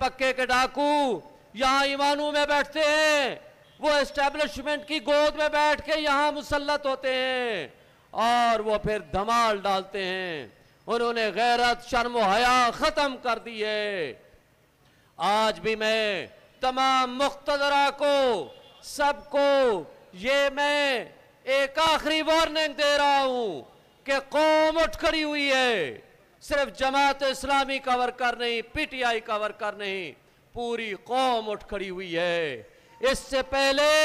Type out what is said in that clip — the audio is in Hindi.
पक्के के डाकू यहाँ ईमानों में बैठते हैं वो एस्टेब्लिशमेंट की गोद में बैठ के यहाँ मुसलत होते हैं और वो फिर धमाल डालते हैं उन्होंने गैरत शर्म हया ख़त्म कर दी है आज भी मैं तमाम मुख्तरा को सबको ये मैं एक आखिरी वार्निंग दे रहा हूं कि कौम उठ खड़ी हुई है सिर्फ जमात इस्लामी का वर्कर नहीं पीटीआई का वर्कर नहीं पूरी कौम उठ खड़ी हुई है इससे पहले